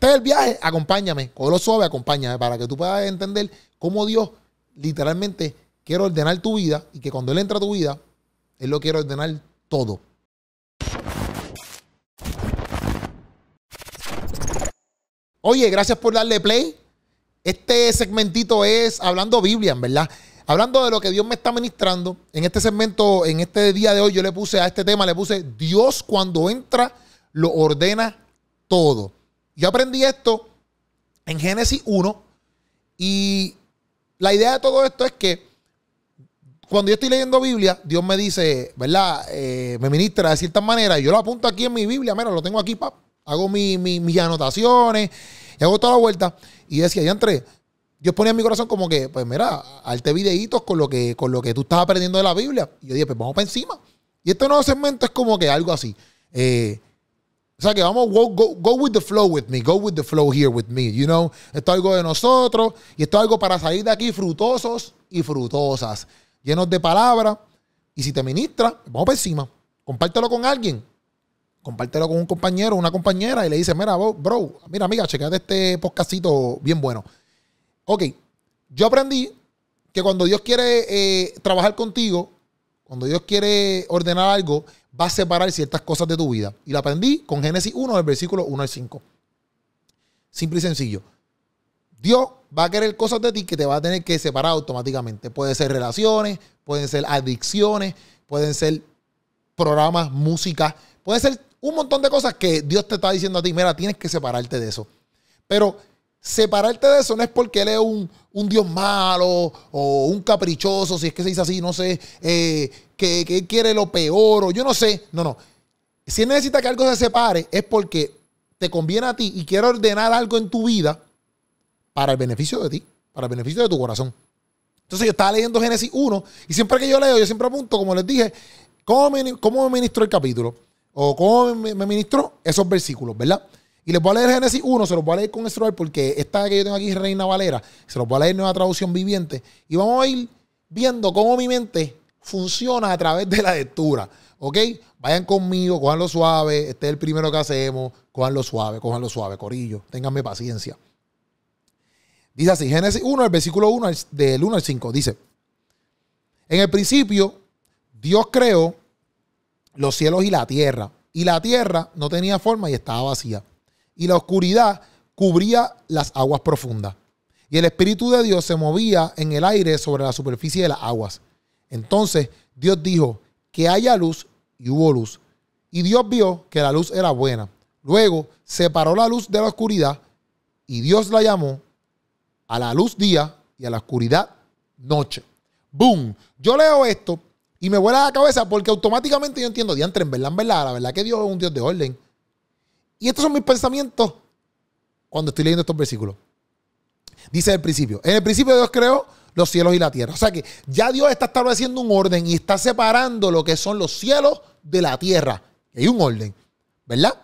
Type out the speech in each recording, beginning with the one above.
este el viaje, acompáñame, lo suave, acompáñame, para que tú puedas entender cómo Dios literalmente quiere ordenar tu vida y que cuando Él entra a tu vida, Él lo quiere ordenar todo. Oye, gracias por darle play. Este segmentito es hablando Biblia, en verdad. Hablando de lo que Dios me está ministrando, en este segmento, en este día de hoy, yo le puse a este tema, le puse Dios cuando entra, lo ordena todo. Yo aprendí esto en Génesis 1 y la idea de todo esto es que cuando yo estoy leyendo Biblia, Dios me dice, ¿verdad? Eh, me ministra de cierta manera yo lo apunto aquí en mi Biblia, mira, lo tengo aquí, Hago mi, mis anotaciones hago toda la vuelta. Y decía, ya entre, Dios ponía en mi corazón como que, pues mira, arte videitos con lo que, con lo que tú estás aprendiendo de la Biblia. Y yo dije, pues vamos para encima. Y este nuevo segmento es como que algo así. Eh, o sea que vamos, go, with the flow with me, go with the flow here with me, you know. Esto es algo de nosotros y esto es algo para salir de aquí frutosos y frutosas, llenos de palabras. Y si te ministra, vamos para encima. Compártelo con alguien. Compártelo con un compañero, una compañera y le dice, mira, bro, mira, amiga, checate este podcastito bien bueno. Ok, yo aprendí que cuando Dios quiere eh, trabajar contigo, cuando Dios quiere ordenar algo, va a separar ciertas cosas de tu vida. Y la aprendí con Génesis 1, del versículo 1 al 5. Simple y sencillo. Dios va a querer cosas de ti que te va a tener que separar automáticamente. Pueden ser relaciones, pueden ser adicciones, pueden ser programas, música, pueden ser un montón de cosas que Dios te está diciendo a ti, mira, tienes que separarte de eso. Pero separarte de eso no es porque él es un, dios malo o un caprichoso, si es que se dice así, no sé, eh, que, quiere lo peor o yo no sé. No, no. Si él necesita que algo se separe es porque te conviene a ti y quiere ordenar algo en tu vida para el beneficio de ti, para el beneficio de tu corazón. Entonces yo estaba leyendo Génesis 1 y siempre que yo leo, yo siempre apunto, como les dije, cómo me, cómo ministró el capítulo o cómo me, me ministró esos versículos, ¿verdad? Y les voy a leer Génesis 1, se los voy a leer con Stroll porque esta que yo tengo aquí es Reina Valera, se los voy a leer en una traducción viviente. Y vamos a ir viendo cómo mi mente funciona a través de la lectura. ¿Ok? Vayan conmigo, cojanlo suave. Este es el primero que hacemos. Cojanlo suave, cojanlo suave, corillo. Ténganme paciencia. Dice así, Génesis 1, el versículo 1 del 1 al 5. Dice, en el principio Dios creó los cielos y la tierra. Y la tierra no tenía forma y estaba vacía y la oscuridad cubría las aguas profundas. Y el Espíritu de Dios se movía en el aire sobre la superficie de las aguas. Entonces Dios dijo, que haya luz y hubo luz. Y Dios vio que la luz era buena. Luego separó la luz de la oscuridad y Dios la llamó a la luz día y a la oscuridad noche. ¡Boom! Yo leo esto y me vuela la cabeza porque automáticamente yo entiendo, diantre, en verdad, en verdad, la verdad que Dios es un Dios de orden. Y estos son mis pensamientos cuando estoy leyendo estos versículos. Dice el principio, en el principio Dios creó los cielos y la tierra. O sea que ya Dios está estableciendo un orden y está separando lo que son los cielos de la tierra. Hay un orden, ¿verdad?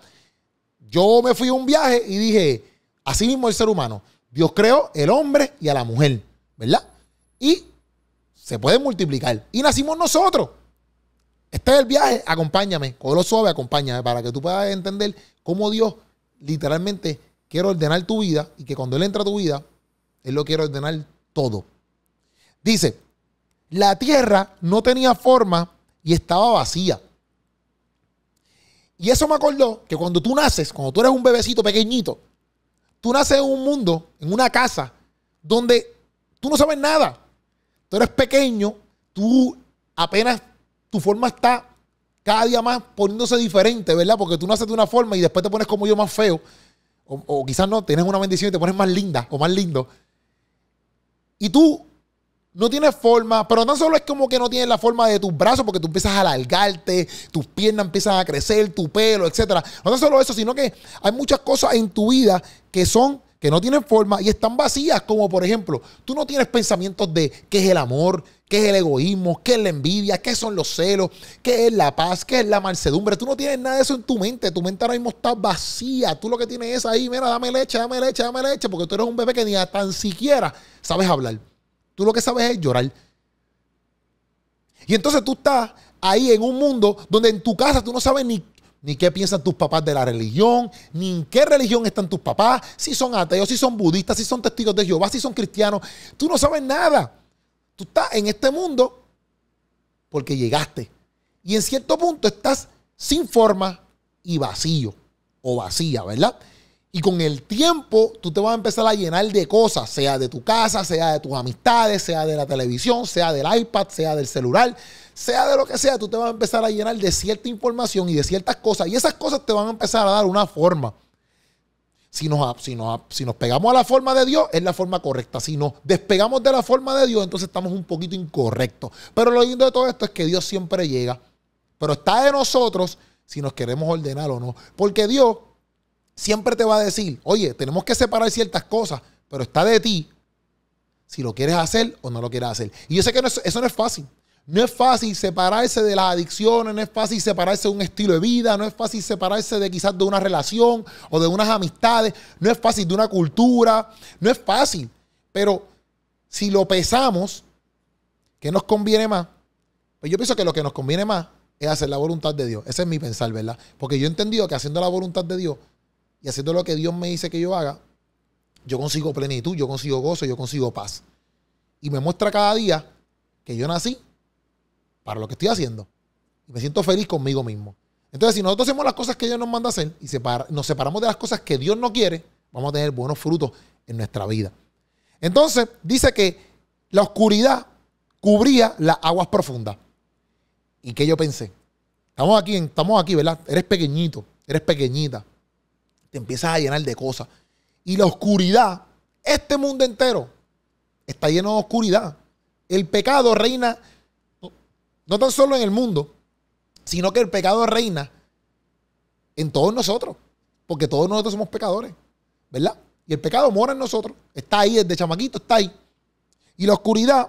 Yo me fui a un viaje y dije, así mismo el ser humano, Dios creó el hombre y a la mujer, ¿verdad? Y se pueden multiplicar. Y nacimos nosotros. Este es el viaje, acompáñame, lo suave, acompáñame para que tú puedas entender Cómo Dios literalmente quiere ordenar tu vida y que cuando Él entra a tu vida, Él lo quiere ordenar todo. Dice, la tierra no tenía forma y estaba vacía. Y eso me acordó que cuando tú naces, cuando tú eres un bebecito pequeñito, tú naces en un mundo, en una casa, donde tú no sabes nada. Tú eres pequeño, tú apenas tu forma está cada día más poniéndose diferente, ¿verdad? Porque tú naces de una forma y después te pones como yo más feo. O, quizás no, tienes una bendición y te pones más linda o más lindo. Y tú no tienes forma, pero no solo es como que no tienes la forma de tus brazos porque tú empiezas a alargarte, tus piernas empiezan a crecer, tu pelo, etc. No solo eso, sino que hay muchas cosas en tu vida que son que no tienen forma y están vacías, como por ejemplo, tú no tienes pensamientos de qué es el amor, qué es el egoísmo, qué es la envidia, qué son los celos, qué es la paz, qué es la mansedumbre. Tú no tienes nada de eso en tu mente. Tu mente ahora mismo está vacía. Tú lo que tienes es ahí, mira, dame leche, dame leche, dame leche, porque tú eres un bebé que ni tan siquiera sabes hablar. Tú lo que sabes es llorar. Y entonces tú estás ahí en un mundo donde en tu casa tú no sabes ni ni qué piensan tus papás de la religión, ni en qué religión están tus papás, si son ateos, si son budistas, si son testigos de Jehová, si son cristianos. Tú no sabes nada. Tú estás en este mundo porque llegaste. Y en cierto punto estás sin forma y vacío o vacía, ¿verdad? Y con el tiempo tú te vas a empezar a llenar de cosas, sea de tu casa, sea de tus amistades, sea de la televisión, sea del iPad, sea del celular, sea de lo que sea, tú te vas a empezar a llenar de cierta información y de ciertas cosas. Y esas cosas te van a empezar a dar una forma. Si nos, si pegamos a la forma de Dios, es la forma correcta. Si nos despegamos de la forma de Dios, entonces estamos un poquito incorrectos. Pero lo lindo de todo esto es que Dios siempre llega. Pero está de nosotros si nos queremos ordenar o no. Porque Dios siempre te va a decir, oye, tenemos que separar ciertas cosas, pero está de ti si lo quieres hacer o no lo quieres hacer. Y yo sé que eso no es fácil. No es fácil separarse de las adicciones, no es fácil separarse de un estilo de vida, no es fácil separarse de quizás de una relación o de unas amistades, no es fácil de una cultura, no es fácil. Pero si lo pesamos, ¿qué nos conviene más? Pues yo pienso que lo que nos conviene más es hacer la voluntad de Dios. Ese es mi pensar, ¿verdad? Porque yo he entendido que haciendo la voluntad de Dios y haciendo lo que Dios me dice que yo haga, yo consigo plenitud, yo consigo gozo, yo consigo paz. Y me muestra cada día que yo nací para lo que estoy haciendo. Y me siento feliz conmigo mismo. Entonces, si nosotros hacemos las cosas que Dios nos manda hacer y nos separamos de las cosas que Dios no quiere, vamos a tener buenos frutos en nuestra vida. Entonces, dice que la oscuridad cubría las aguas profundas. ¿Y qué yo pensé? Estamos aquí, estamos aquí, ¿verdad? Eres pequeñito, eres pequeñita te empiezas a llenar de cosas. Y la oscuridad, este mundo entero, está lleno de oscuridad. El pecado reina, no, tan solo en el mundo, sino que el pecado reina en todos nosotros, porque todos nosotros somos pecadores, ¿verdad? Y el pecado mora en nosotros, está ahí desde chamaquito, está ahí. Y la oscuridad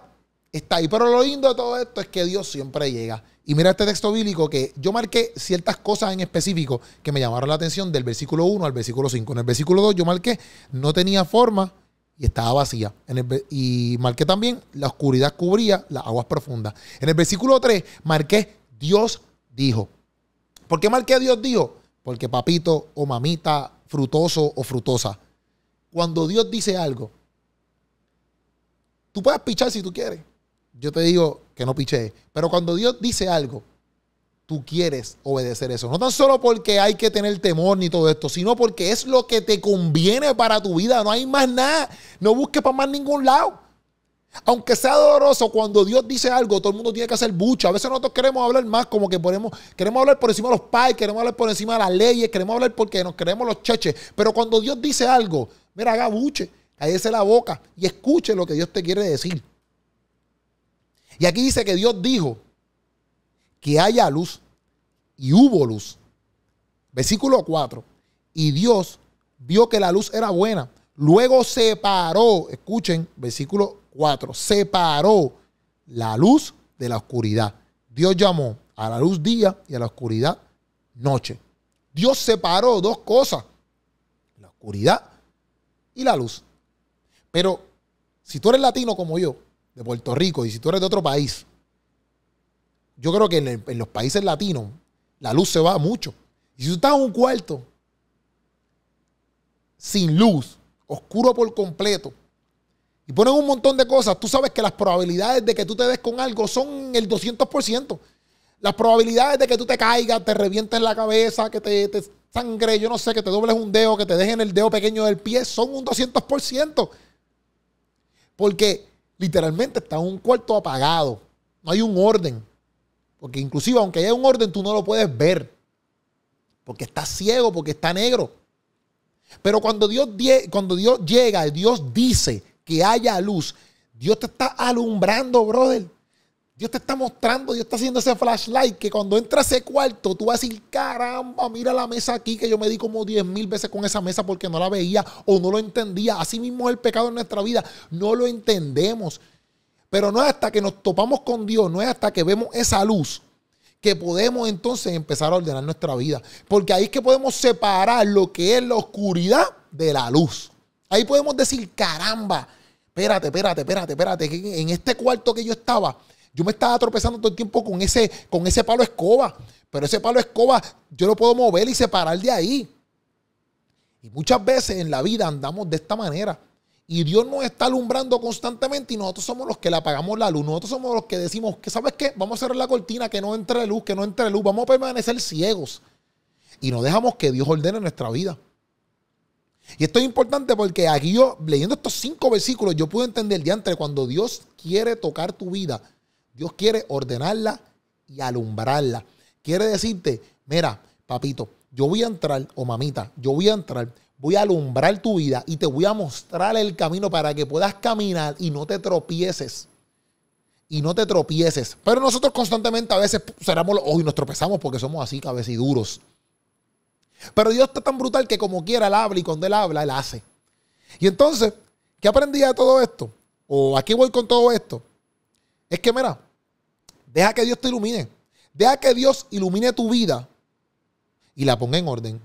está ahí. Pero lo lindo de todo esto es que Dios siempre llega. Y mira este texto bíblico que yo marqué ciertas cosas en específico que me llamaron la atención del versículo 1 al versículo 5. En el versículo 2 yo marqué, no tenía forma y estaba vacía. y marqué también, la oscuridad cubría las aguas profundas. En el versículo 3 marqué, Dios dijo. ¿Por qué marqué Dios dijo? Porque papito o mamita, frutoso o frutosa. Cuando Dios dice algo, tú puedes pichar si tú quieres yo te digo que no piché. Pero cuando Dios dice algo, tú quieres obedecer eso. No tan solo porque hay que tener temor ni todo esto, sino porque es lo que te conviene para tu vida. No hay más nada. No busques para más ningún lado. Aunque sea doloroso, cuando Dios dice algo, todo el mundo tiene que hacer buche. A veces nosotros queremos hablar más, como que ponemos, queremos hablar por encima de los pais, queremos hablar por encima de las leyes, queremos hablar porque nos queremos los cheches. Pero cuando Dios dice algo, mira, haga buche, cállese la boca y escuche lo que Dios te quiere decir. Y aquí dice que Dios dijo que haya luz y hubo luz. Versículo 4. Y Dios vio que la luz era buena. Luego separó, escuchen, versículo 4, separó la luz de la oscuridad. Dios llamó a la luz día y a la oscuridad noche. Dios separó dos cosas, la oscuridad y la luz. Pero si tú eres latino como yo, de Puerto Rico y si tú eres de otro país, yo creo que en, los países latinos la luz se va mucho. Y si tú estás en un cuarto sin luz, oscuro por completo, y pones un montón de cosas, tú sabes que las probabilidades de que tú te des con algo son el 200%. Las probabilidades de que tú te caigas, te revientes la cabeza, que te, te sangre, yo no sé, que te dobles un dedo, que te dejen el dedo pequeño del pie, son un 200%. Porque literalmente está en un cuarto apagado. No hay un orden. Porque inclusive aunque haya un orden, tú no lo puedes ver. Porque está ciego, porque está negro. Pero cuando Dios, cuando Dios llega, Dios dice que haya luz. Dios te está alumbrando, brother. Dios te está mostrando, Dios está haciendo ese flashlight que cuando entra a ese cuarto, tú vas a decir, caramba, mira la mesa aquí, que yo me di como 10 mil veces con esa mesa porque no la veía o no lo entendía. Así mismo es el pecado en nuestra vida, no lo entendemos. Pero no es hasta que nos topamos con Dios, no es hasta que vemos esa luz que podemos entonces empezar a ordenar nuestra vida. Porque ahí es que podemos separar lo que es la oscuridad de la luz. Ahí podemos decir, caramba, espérate, espérate, espérate, espérate, que en este cuarto que yo estaba yo me estaba tropezando todo el tiempo con ese, con ese palo escoba. Pero ese palo escoba yo lo puedo mover y separar de ahí. Y muchas veces en la vida andamos de esta manera. Y Dios nos está alumbrando constantemente y nosotros somos los que le apagamos la luz. Nosotros somos los que decimos que, ¿sabes qué? Vamos a cerrar la cortina, que no entre luz, que no entre luz. Vamos a permanecer ciegos. Y no dejamos que Dios ordene nuestra vida. Y esto es importante porque aquí yo, leyendo estos cinco versículos, yo pude entender de antes cuando Dios quiere tocar tu vida, Dios quiere ordenarla y alumbrarla. Quiere decirte, mira, papito, yo voy a entrar, o mamita, yo voy a entrar, voy a alumbrar tu vida y te voy a mostrar el camino para que puedas caminar y no te tropieces. Y no te tropieces. Pero nosotros constantemente a veces cerramos los nos tropezamos porque somos así, cabeciduros. Pero Dios está tan brutal que como quiera, Él habla y cuando Él habla, Él hace. Y entonces, ¿qué aprendí de todo esto? O aquí voy con todo esto. Es que, mira, Deja que Dios te ilumine. Deja que Dios ilumine tu vida y la ponga en orden.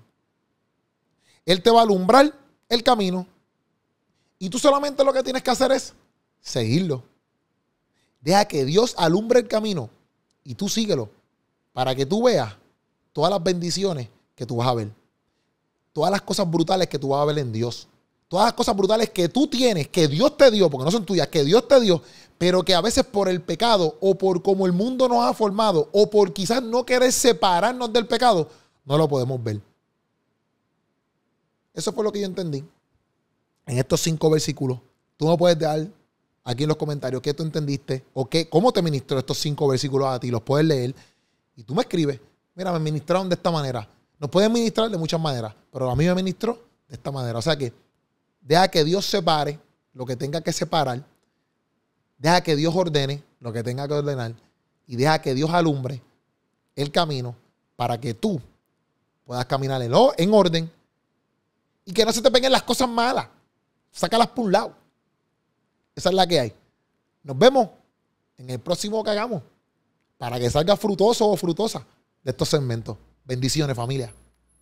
Él te va a alumbrar el camino. Y tú solamente lo que tienes que hacer es seguirlo. Deja que Dios alumbre el camino y tú síguelo para que tú veas todas las bendiciones que tú vas a ver. Todas las cosas brutales que tú vas a ver en Dios todas las cosas brutales que tú tienes, que Dios te dio, porque no son tuyas, que Dios te dio, pero que a veces por el pecado o por cómo el mundo nos ha formado o por quizás no querer separarnos del pecado, no lo podemos ver. Eso fue lo que yo entendí en estos cinco versículos. Tú me puedes dar aquí en los comentarios qué tú entendiste o qué, cómo te ministró estos cinco versículos a ti, los puedes leer y tú me escribes. Mira, me ministraron de esta manera. Nos pueden ministrar de muchas maneras, pero a mí me ministró de esta manera. O sea que Deja que Dios separe lo que tenga que separar. Deja que Dios ordene lo que tenga que ordenar. Y deja que Dios alumbre el camino para que tú puedas caminar en orden y que no se te peguen las cosas malas. Sácalas por un lado. Esa es la que hay. Nos vemos en el próximo que hagamos para que salga frutoso o frutosa de estos segmentos. Bendiciones, familia.